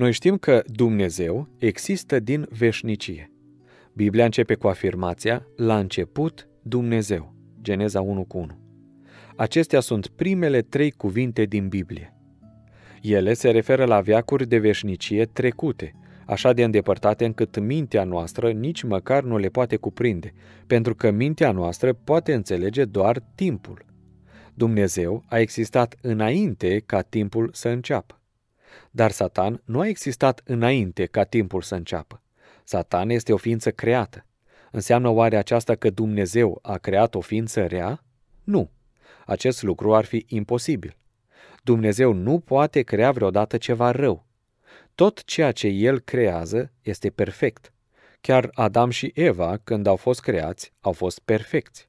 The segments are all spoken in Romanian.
Noi știm că Dumnezeu există din veșnicie. Biblia începe cu afirmația, la început Dumnezeu, Geneza 1 cu 1. Acestea sunt primele trei cuvinte din Biblie. Ele se referă la veacuri de veșnicie trecute, așa de îndepărtate încât mintea noastră nici măcar nu le poate cuprinde, pentru că mintea noastră poate înțelege doar timpul. Dumnezeu a existat înainte ca timpul să înceapă. Dar Satan nu a existat înainte ca timpul să înceapă. Satan este o ființă creată. Înseamnă oare aceasta că Dumnezeu a creat o ființă rea? Nu. Acest lucru ar fi imposibil. Dumnezeu nu poate crea vreodată ceva rău. Tot ceea ce El creează este perfect. Chiar Adam și Eva, când au fost creați, au fost perfecți.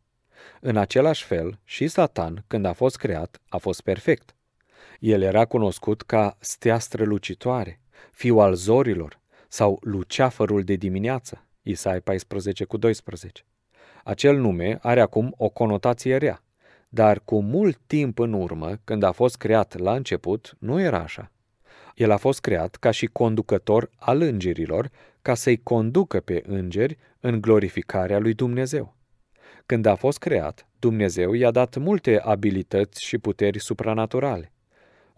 În același fel, și Satan, când a fost creat, a fost perfect. El era cunoscut ca stea strălucitoare, fiu al zorilor sau luceafărul de dimineață, Isai 14 cu 12. Acel nume are acum o conotație rea, dar cu mult timp în urmă, când a fost creat la început, nu era așa. El a fost creat ca și conducător al îngerilor, ca să-i conducă pe îngeri în glorificarea lui Dumnezeu. Când a fost creat, Dumnezeu i-a dat multe abilități și puteri supranaturale.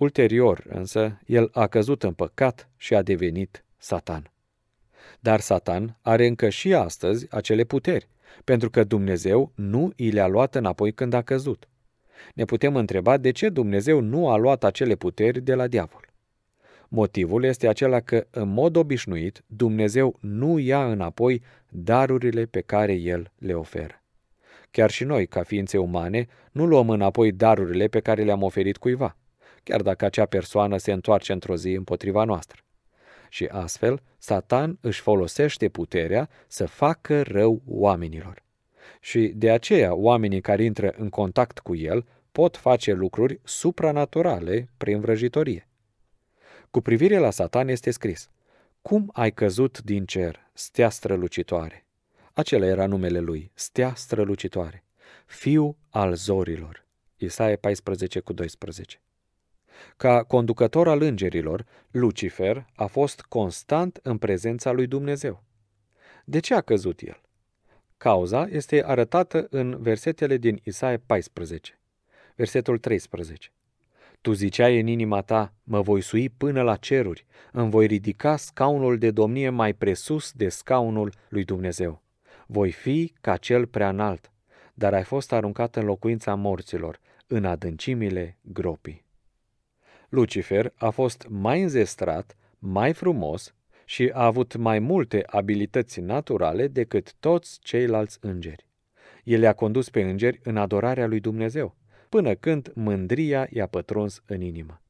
Ulterior, însă, el a căzut în păcat și a devenit Satan. Dar Satan are încă și astăzi acele puteri, pentru că Dumnezeu nu i le-a luat înapoi când a căzut. Ne putem întreba de ce Dumnezeu nu a luat acele puteri de la diavol. Motivul este acela că, în mod obișnuit, Dumnezeu nu ia înapoi darurile pe care El le oferă. Chiar și noi, ca ființe umane, nu luăm înapoi darurile pe care le-am oferit cuiva chiar dacă acea persoană se întoarce într-o zi împotriva noastră. Și astfel, Satan își folosește puterea să facă rău oamenilor. Și de aceea, oamenii care intră în contact cu el pot face lucruri supranaturale prin vrăjitorie. Cu privire la Satan este scris: Cum ai căzut din cer, stea strălucitoare? Acela era numele lui, stea strălucitoare, fiu al zorilor. Isaia 14 cu 12. Ca conducător al îngerilor, Lucifer a fost constant în prezența lui Dumnezeu. De ce a căzut el? Cauza este arătată în versetele din Isaia 14, versetul 13. Tu ziceai în inima ta, mă voi sui până la ceruri, îmi voi ridica scaunul de domnie mai presus de scaunul lui Dumnezeu. Voi fi ca cel prea înalt, dar ai fost aruncat în locuința morților, în adâncimile gropii. Lucifer a fost mai înzestrat, mai frumos și a avut mai multe abilități naturale decât toți ceilalți îngeri. El a condus pe îngeri în adorarea lui Dumnezeu, până când mândria i-a pătruns în inimă.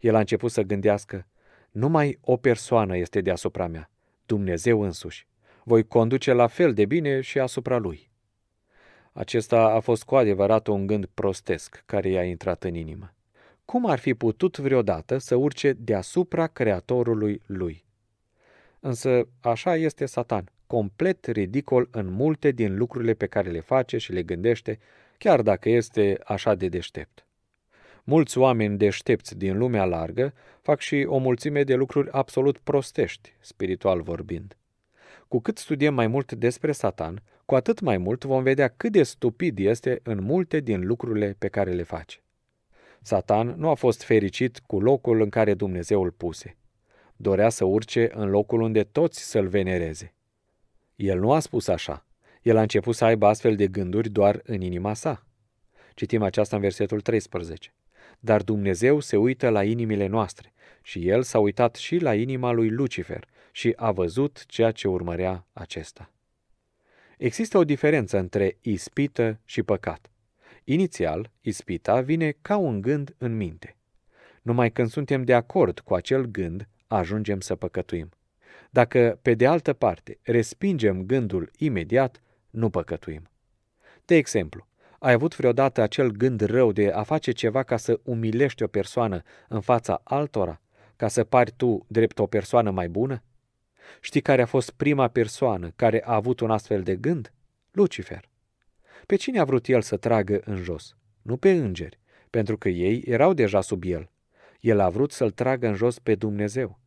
El a început să gândească, numai o persoană este deasupra mea, Dumnezeu însuși. Voi conduce la fel de bine și asupra lui. Acesta a fost cu adevărat un gând prostesc care i-a intrat în inimă cum ar fi putut vreodată să urce deasupra creatorului lui. Însă așa este Satan, complet ridicol în multe din lucrurile pe care le face și le gândește, chiar dacă este așa de deștept. Mulți oameni deștepți din lumea largă fac și o mulțime de lucruri absolut prostești, spiritual vorbind. Cu cât studiem mai mult despre Satan, cu atât mai mult vom vedea cât de stupid este în multe din lucrurile pe care le face. Satan nu a fost fericit cu locul în care Dumnezeu îl puse. Dorea să urce în locul unde toți să-l venereze. El nu a spus așa. El a început să aibă astfel de gânduri doar în inima sa. Citim aceasta în versetul 13. Dar Dumnezeu se uită la inimile noastre și el s-a uitat și la inima lui Lucifer și a văzut ceea ce urmărea acesta. Există o diferență între ispită și păcat – Inițial, ispita vine ca un gând în minte. Numai când suntem de acord cu acel gând, ajungem să păcătuim. Dacă, pe de altă parte, respingem gândul imediat, nu păcătuim. De exemplu, ai avut vreodată acel gând rău de a face ceva ca să umilești o persoană în fața altora, ca să pari tu drept o persoană mai bună? Știi care a fost prima persoană care a avut un astfel de gând? Lucifer. Pe cine a vrut el să tragă în jos? Nu pe îngeri, pentru că ei erau deja sub el. El a vrut să-l tragă în jos pe Dumnezeu.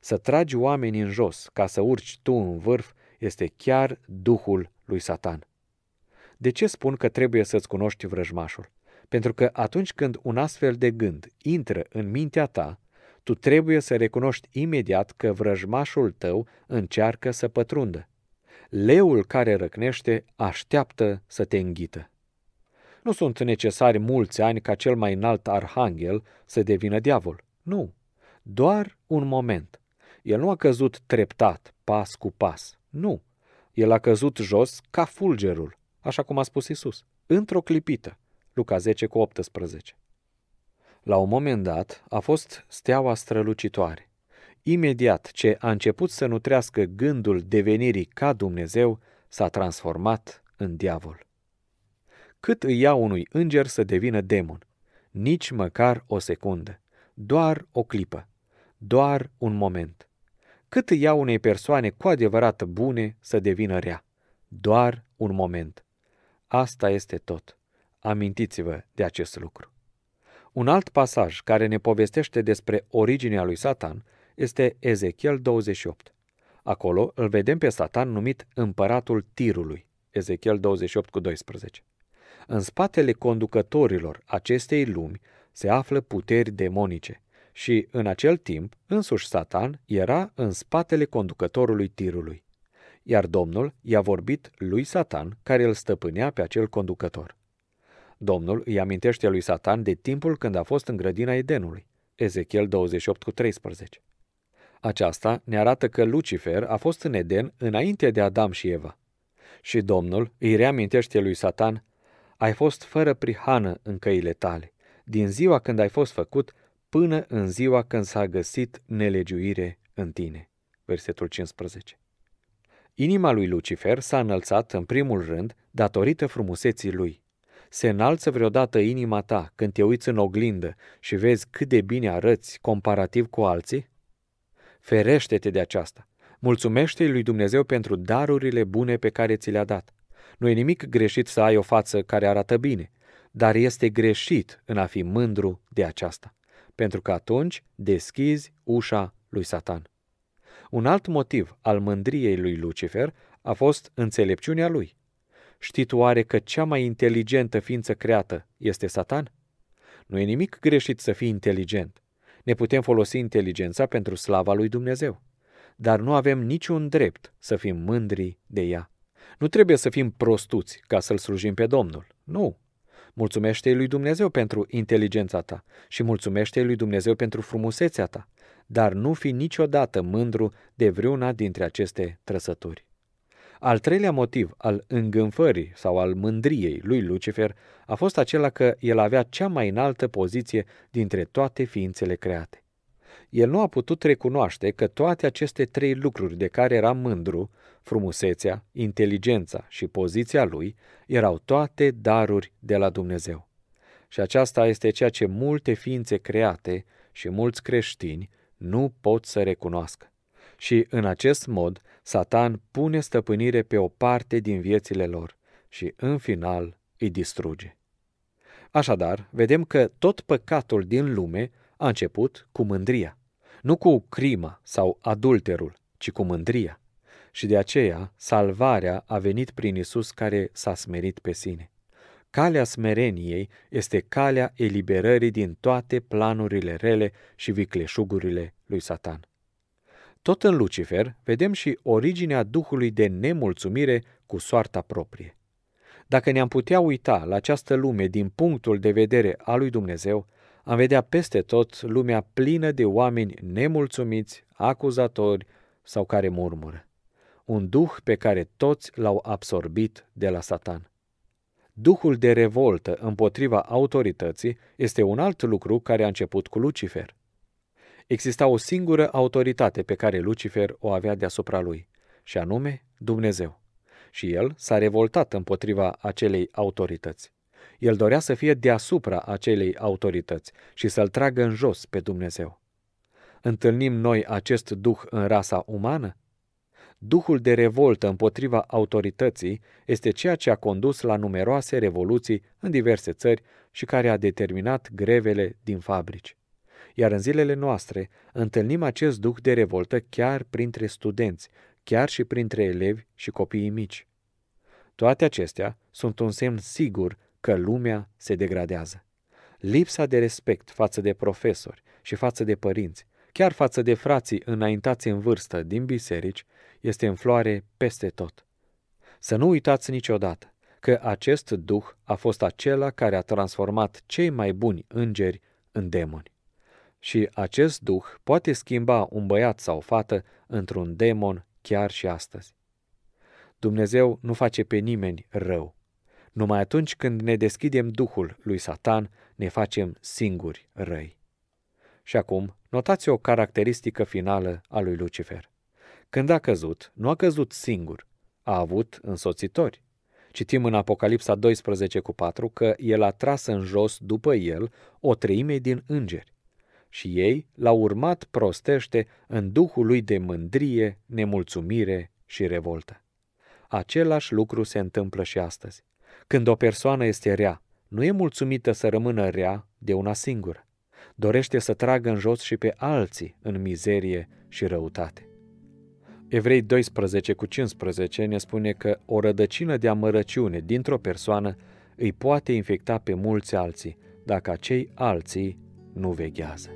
Să tragi oamenii în jos ca să urci tu în vârf este chiar duhul lui Satan. De ce spun că trebuie să-ți cunoști vrăjmașul? Pentru că atunci când un astfel de gând intră în mintea ta, tu trebuie să recunoști imediat că vrăjmașul tău încearcă să pătrundă leul care răcnește așteaptă să te înghită. Nu sunt necesari mulți ani ca cel mai înalt arhanghel să devină diavol. Nu, doar un moment. El nu a căzut treptat, pas cu pas. Nu, el a căzut jos ca fulgerul, așa cum a spus Isus, într-o clipită. Luca 10 cu 18. La un moment dat a fost steaua strălucitoare. Imediat ce a început să nutrească gândul devenirii ca Dumnezeu, s-a transformat în diavol. Cât îi ia unui înger să devină demon? Nici măcar o secundă, doar o clipă, doar un moment. Cât îi ia unei persoane cu adevărat bune să devină rea? Doar un moment. Asta este tot. Amintiți-vă de acest lucru. Un alt pasaj care ne povestește despre originea lui Satan este Ezechiel 28. Acolo îl vedem pe Satan numit împăratul tirului, Ezechiel 28 cu 12. În spatele conducătorilor acestei lumi se află puteri demonice și, în acel timp, însuși Satan era în spatele conducătorului tirului. Iar Domnul i-a vorbit lui Satan, care îl stăpânea pe acel conducător. Domnul îi amintește lui Satan de timpul când a fost în grădina Edenului, Ezechiel 28 cu 13. Aceasta ne arată că Lucifer a fost în Eden înainte de Adam și Eva. Și Domnul îi reamintește lui Satan, ai fost fără prihană în căile tale, din ziua când ai fost făcut până în ziua când s-a găsit nelegiuire în tine. Versetul 15. Inima lui Lucifer s-a înălțat în primul rând datorită frumuseții lui. Se înalță vreodată inima ta când te uiți în oglindă și vezi cât de bine arăți comparativ cu alții? Ferește-te de aceasta. Mulțumește-i lui Dumnezeu pentru darurile bune pe care ți le-a dat. Nu e nimic greșit să ai o față care arată bine, dar este greșit în a fi mândru de aceasta, pentru că atunci deschizi ușa lui Satan. Un alt motiv al mândriei lui Lucifer a fost înțelepciunea lui. tu oare că cea mai inteligentă ființă creată este Satan? Nu e nimic greșit să fii inteligent, ne putem folosi inteligența pentru slava lui Dumnezeu, dar nu avem niciun drept să fim mândri de ea. Nu trebuie să fim prostuți ca să-L slujim pe Domnul. Nu! Mulțumește-i lui Dumnezeu pentru inteligența ta și mulțumește-i lui Dumnezeu pentru frumusețea ta, dar nu fi niciodată mândru de vreuna dintre aceste trăsături. Al treilea motiv al îngânfării sau al mândriei lui Lucifer a fost acela că el avea cea mai înaltă poziție dintre toate ființele create. El nu a putut recunoaște că toate aceste trei lucruri de care era mândru, frumusețea, inteligența și poziția lui, erau toate daruri de la Dumnezeu. Și aceasta este ceea ce multe ființe create și mulți creștini nu pot să recunoască. Și în acest mod, Satan pune stăpânire pe o parte din viețile lor și, în final, îi distruge. Așadar, vedem că tot păcatul din lume a început cu mândria, nu cu crima sau adulterul, ci cu mândria. Și de aceea, salvarea a venit prin Isus care s-a smerit pe sine. Calea smereniei este calea eliberării din toate planurile rele și vicleșugurile lui Satan. Tot în Lucifer vedem și originea duhului de nemulțumire cu soarta proprie. Dacă ne-am putea uita la această lume din punctul de vedere al lui Dumnezeu, am vedea peste tot lumea plină de oameni nemulțumiți, acuzatori sau care murmură. Un duh pe care toți l-au absorbit de la Satan. Duhul de revoltă împotriva autorității este un alt lucru care a început cu Lucifer. Exista o singură autoritate pe care Lucifer o avea deasupra lui, și anume Dumnezeu. Și el s-a revoltat împotriva acelei autorități. El dorea să fie deasupra acelei autorități și să-l tragă în jos pe Dumnezeu. Întâlnim noi acest duh în rasa umană? Duhul de revoltă împotriva autorității este ceea ce a condus la numeroase revoluții în diverse țări și care a determinat grevele din fabrici. Iar în zilele noastre întâlnim acest duh de revoltă chiar printre studenți, chiar și printre elevi și copiii mici. Toate acestea sunt un semn sigur că lumea se degradează. Lipsa de respect față de profesori și față de părinți, chiar față de frații înaintați în vârstă din biserici, este în floare peste tot. Să nu uitați niciodată că acest duh a fost acela care a transformat cei mai buni îngeri în demoni. Și acest duh poate schimba un băiat sau o fată într-un demon chiar și astăzi. Dumnezeu nu face pe nimeni rău. Numai atunci când ne deschidem duhul lui Satan, ne facem singuri răi. Și acum, notați o caracteristică finală a lui Lucifer. Când a căzut, nu a căzut singur, a avut însoțitori. Citim în Apocalipsa 12 cu 4 că el a tras în jos după el o treime din îngeri și ei l-au urmat prostește în duhul lui de mândrie, nemulțumire și revoltă. Același lucru se întâmplă și astăzi. Când o persoană este rea, nu e mulțumită să rămână rea de una singură. Dorește să tragă în jos și pe alții în mizerie și răutate. Evrei 12 cu 15 ne spune că o rădăcină de amărăciune dintr-o persoană îi poate infecta pe mulți alții, dacă acei alții nuveghează.